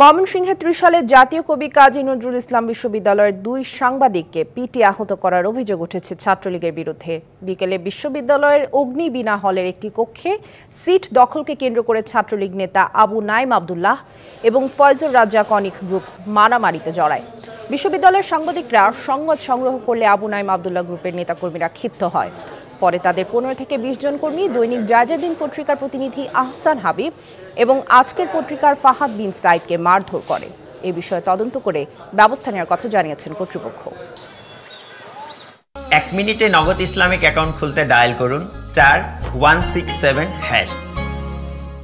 ময়মনসিংহে ত্রিশালে জাতীয় কবি কাজী নজরুল ইসলাম বিশ্ববিদ্যালয়ের দুই সাংবাদিককে পিটি আহত করার অভিযোগ উঠেছে ছাত্রলীগের বিরুদ্ধে বিকেলে বিশ্ববিদ্যালয়ের অগ্নিবীণা হলের একটি কক্ষে সিট দখলকে কেন্দ্র করে ছাত্রলীগ নেতা আবু নাইম আবদুল্লাহ এবং ফয়জুর রাজা কনিক গ্রুপ মারামারিতে জড়ায় বিশ্ববিদ্যালয়ের সাংবাদিকরা সংবাদ সংগ্রহ করলে আবু নাইম আবদুল্লাহ গ্রুপের নেতাকর্মীরা ক্ষিপ্ত হয় পরে তাদের পনেরো থেকে বিশ জন কর্মী দৈনিক জাজাদিন পত্রিকার প্রতিনিধি আহসান হাবিব এবং আজকের পত্রিকার ফাহাদ বিন সাইদকে মারধর করে এ বিষয়ে তদন্ত করে ব্যবস্থা নেওয়ার কথা জানিয়েছেন কর্তৃপক্ষ এক মিনিটে নগদ ইসলামিক অ্যাকাউন্ট খুলতে ডায়াল করুন চার ওয়ান সিক্স সেভেন হ্যাশ